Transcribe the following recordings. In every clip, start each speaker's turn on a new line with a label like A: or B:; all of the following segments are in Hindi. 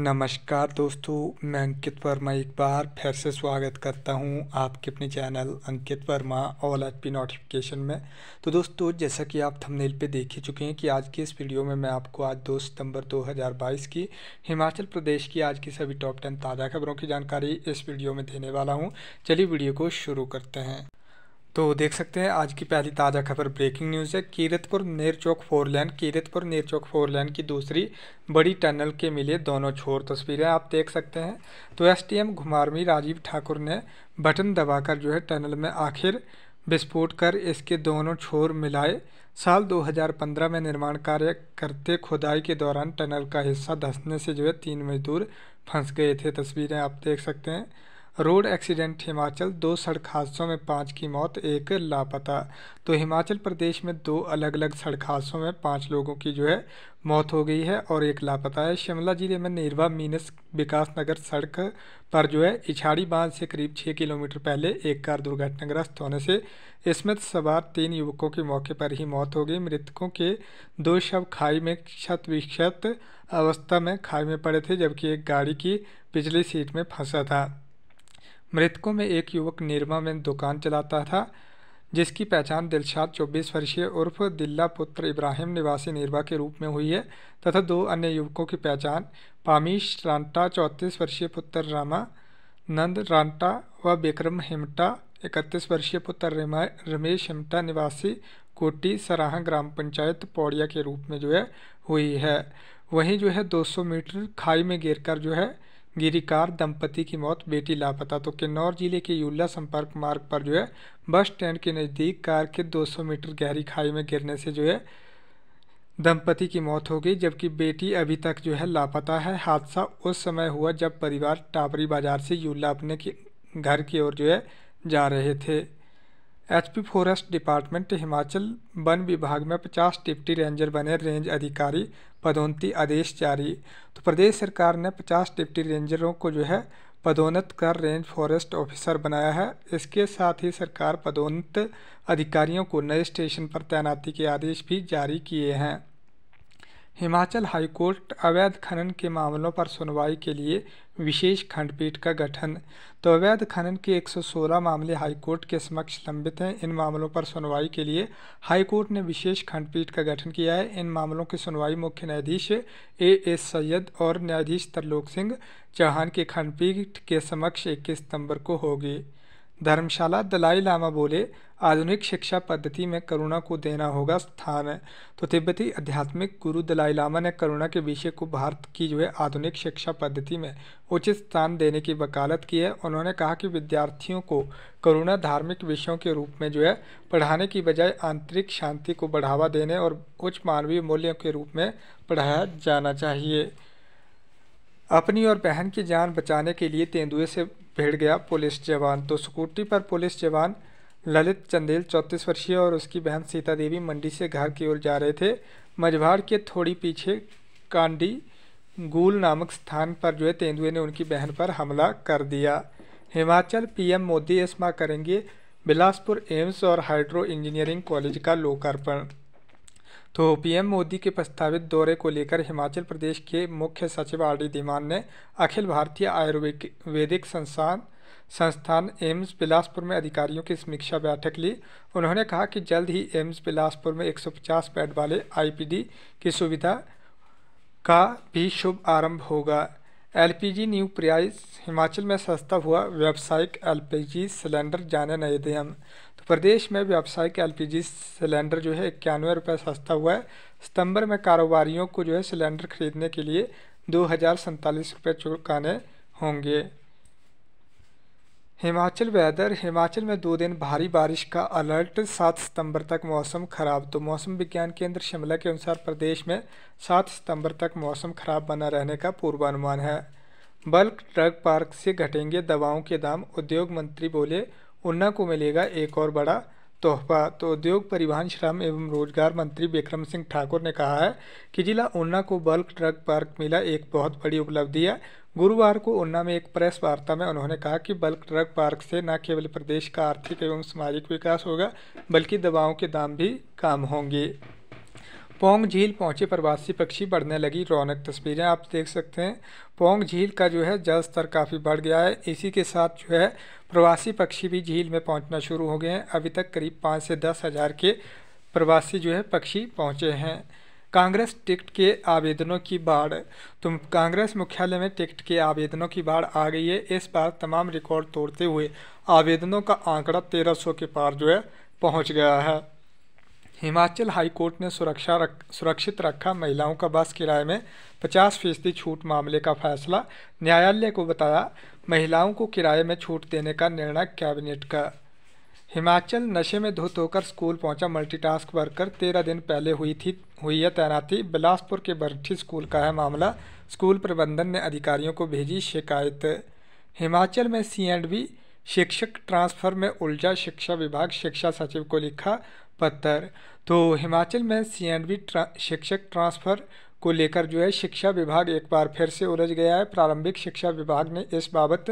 A: नमस्कार दोस्तों मैं अंकित वर्मा एक बार फिर से स्वागत करता हूं आपके अपने channel Ankit Verma all H P notification में तो दोस्तों जैसा कि आप थंबनेल पे देख ही चुके हैं कि आज के इस वीडियो में मैं आपको आज 2 सितंबर 2022 की हिमाचल प्रदेश की आज की सभी टॉप टेन ताज़ा खबरों की जानकारी इस वीडियो में देने वाला हूँ चलिए वीडियो को शुरू करते हैं तो देख सकते हैं आज की पहली ताज़ा खबर ब्रेकिंग न्यूज़ है Kiratpur Ner Chowk four lane Kiratpur Ner Chowk four lane की दूसरी बड़ी टनल के मिले दोनों छोर तस्वीरें आप देख सकते हैं तो एसटीएम घुमारवी राजीव ठाकुर ने बटन दबाकर जो है टनल में आखिर विस्फोट कर इसके दोनों छोर मिलाए साल 2015 में निर्माण कार्य करते खुदाई के दौरान टनल का हिस्सा धंसने से जो है तीन मजदूर फंस गए थे तस्वीरें आप देख सकते हैं रोड एक्सीडेंट हिमाचल दो सड़क हादसों में पाँच की मौत एक लापता तो हिमाचल प्रदेश में दो अलग अलग सड़क हादसों में पाँच लोगों की जो है मौत हो गई है और एक लापता है शिमला जिले में निरवा मीनस विकास नगर सड़क पर जो है इछाड़ी बांध से करीब छः किलोमीटर पहले एक कार दुर्घटनाग्रस्त होने से इसमें सवार तीन युवकों की मौके पर ही मौत हो गई मृतकों के दो शव खाई में क्षत विक्षत अवस्था में खाई में पड़े थे जबकि एक गाड़ी की पिछली सीट में फंसा था मृतकों में एक युवक निरमा में दुकान चलाता था जिसकी पहचान दिलशाद चौबीस वर्षीय उर्फ दिल्ला पुत्र इब्राहिम निवासी निर्वा के रूप में हुई है तथा दो अन्य युवकों की पहचान पामीश रांटा चौंतीस वर्षीय पुत्र रामा नंद रांटा व बिक्रम हिमटा इकतीस वर्षीय पुत्र रमेश हिमटा निवासी कोटी सराहा ग्राम पंचायत पौड़िया के रूप में जो है हुई है वहीं जो है 200 मीटर खाई में गिरकर जो है गिरिकार दंपति की मौत बेटी लापता तो किन्नौर जिले के यूल्ला संपर्क मार्ग पर जो है बस स्टैंड के नज़दीक कार के 200 मीटर गहरी खाई में गिरने से जो है दंपति की मौत हो गई जबकि बेटी अभी तक जो है लापता है हादसा उस समय हुआ जब परिवार टापरी बाजार से यूला अपने के घर की ओर जो है जा रहे थे एचपी फॉरेस्ट डिपार्टमेंट हिमाचल वन विभाग में 50 डिप्टी रेंजर बने रेंज अधिकारी पदोन्नति आदेश जारी तो प्रदेश सरकार ने 50 डिप्टी रेंजरों को जो है पदोन्नत कर रेंज फॉरेस्ट ऑफिसर बनाया है इसके साथ ही सरकार पदोन्नत अधिकारियों को नए स्टेशन पर तैनाती के आदेश भी जारी किए हैं हिमाचल हाईकोर्ट अवैध खनन के मामलों पर सुनवाई के लिए विशेष खंडपीठ का गठन तो अवैध खनन के 116 मामले हाईकोर्ट के समक्ष लंबित हैं इन मामलों पर सुनवाई के लिए हाईकोर्ट ने विशेष खंडपीठ का गठन किया है इन मामलों की सुनवाई मुख्य न्यायाधीश ए एस सैयद और न्यायाधीश तरलोक सिंह चौहान की खंडपीठ के समक्ष इक्कीस सितम्बर को होगी धर्मशाला दलाई लामा बोले आधुनिक शिक्षा पद्धति में करुणा को देना होगा स्थान है तो तिब्बती आध्यात्मिक गुरु दलाई लामा ने करुणा के विषय को भारत की जो है आधुनिक शिक्षा पद्धति में उचित स्थान देने की वकालत की है उन्होंने कहा कि विद्यार्थियों को करुणा धार्मिक विषयों के रूप में जो है पढ़ाने की बजाय आंतरिक शांति को बढ़ावा देने और उच्च मानवीय मूल्यों के रूप में पढ़ाया जाना चाहिए अपनी और बहन की जान बचाने के लिए तेंदुए से भिड़ गया पुलिस जवान तो स्कूटी पर पुलिस जवान ललित चंदेल चौंतीस वर्षीय और उसकी बहन सीता देवी मंडी से घर की ओर जा रहे थे मझवाड़ के थोड़ी पीछे कांडी गूल नामक स्थान पर जो है तेंदुए ने उनकी बहन पर हमला कर दिया हिमाचल पीएम मोदी इस माह करेंगे बिलासपुर एम्स और हाइड्रो इंजीनियरिंग कॉलेज का लोकार्पण तो पीएम मोदी के प्रस्तावित दौरे को लेकर हिमाचल प्रदेश के मुख्य सचिव आर डी धीमान ने अखिल भारतीय आयुर्वेदिक संस्थान संस्थान एम्स बिलासपुर में अधिकारियों की समीक्षा बैठक ली उन्होंने कहा कि जल्द ही एम्स बिलासपुर में 150 बेड वाले आईपीडी की सुविधा का भी शुभ आरंभ होगा एलपीजी न्यू प्राइस हिमाचल में सस्ता हुआ व्यावसायिक एलपीजी सिलेंडर जाने नए दे प्रदेश में व्यावसायिक एलपीजी सिलेंडर जो है इक्यानवे रुपये सस्ता हुआ है सितंबर में कारोबारियों को जो है सिलेंडर खरीदने के लिए दो हज़ार सैंतालीस रुपये चुकाने होंगे हिमाचल वेदर हिमाचल में दो दिन भारी बारिश का अलर्ट सात सितंबर तक मौसम खराब तो मौसम विज्ञान केंद्र शिमला के अनुसार प्रदेश में सात सितंबर तक मौसम खराब बना रहने का पूर्वानुमान है बल्क ड्रग पार्क से घटेंगे दवाओं के दाम उद्योग मंत्री बोले उन्ना को मिलेगा एक और बड़ा तोहफा तो उद्योग परिवहन श्रम एवं रोजगार मंत्री विक्रम सिंह ठाकुर ने कहा है कि जिला ऊना को बल्क ड्रग पार्क मिला एक बहुत बड़ी उपलब्धि है गुरुवार को ऊना में एक प्रेस वार्ता में उन्होंने कहा कि बल्क ड्रग पार्क से न केवल प्रदेश का आर्थिक एवं सामाजिक विकास होगा बल्कि दवाओं के दाम भी कम होंगे पोंग झील पहुंचे प्रवासी पक्षी बढ़ने लगी रौनक तस्वीरें आप देख सकते हैं पोंग झील का जो है जल स्तर काफ़ी बढ़ गया है इसी के साथ जो है प्रवासी पक्षी भी झील में पहुंचना शुरू हो गए हैं अभी तक करीब पाँच से दस हज़ार के प्रवासी जो है पक्षी पहुंचे हैं कांग्रेस टिकट के आवेदनों की बाढ़ तो कांग्रेस मुख्यालय में टिकट के आवेदनों की बाढ़ आ गई है इस बार तमाम रिकॉर्ड तोड़ते हुए आवेदनों का आंकड़ा 1300 के पार जो है पहुंच गया है हिमाचल हाईकोर्ट ने सुरक्षा रख, सुरक्षित रखा महिलाओं का बस किराए में 50 फीसदी छूट मामले का फैसला न्यायालय को बताया महिलाओं को किराए में छूट देने का निर्णय कैबिनेट का हिमाचल नशे में धुत होकर स्कूल पहुंचा मल्टीटास्क वर्कर तेरह दिन पहले हुई थी हुई है तैनाती बिलासपुर के बरठी स्कूल का है मामला स्कूल प्रबंधन ने अधिकारियों को भेजी शिकायत हिमाचल में सी एंड बी शिक्षक ट्रांसफ़र में उलझा शिक्षा विभाग शिक्षा सचिव को लिखा पत्थर तो हिमाचल में सी ट्रा, शिक्षक ट्रांसफ़र को लेकर जो है शिक्षा विभाग एक बार फिर से उलझ गया है प्रारंभिक शिक्षा विभाग ने इस बाबत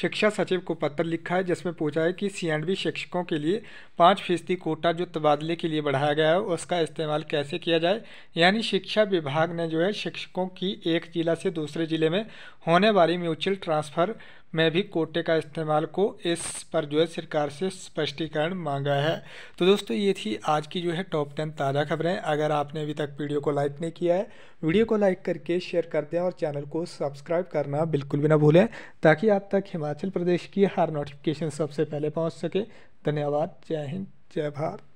A: शिक्षा सचिव को पत्र लिखा है जिसमें पूछा है कि सी शिक्षकों के लिए पाँच फीसदी कोटा जो तबादले के लिए बढ़ाया गया है उसका इस्तेमाल कैसे किया जाए यानी शिक्षा विभाग ने जो है शिक्षकों की एक जिला से दूसरे जिले में होने वाली म्यूचुअल ट्रांसफ़र में भी कोटे का इस्तेमाल को इस पर जो है सरकार से स्पष्टीकरण मांगा है तो दोस्तों ये थी आज की जो है टॉप टेन ताज़ा खबरें अगर आपने अभी तक वीडियो को लाइक नहीं किया है वीडियो को लाइक करके शेयर कर दें और चैनल को सब्सक्राइब करना बिल्कुल भी ना भूलें ताकि आप तक हिमाचल प्रदेश की हर नोटिफिकेशन सबसे पहले पहुँच सके धन्यवाद जय हिंद जय भारत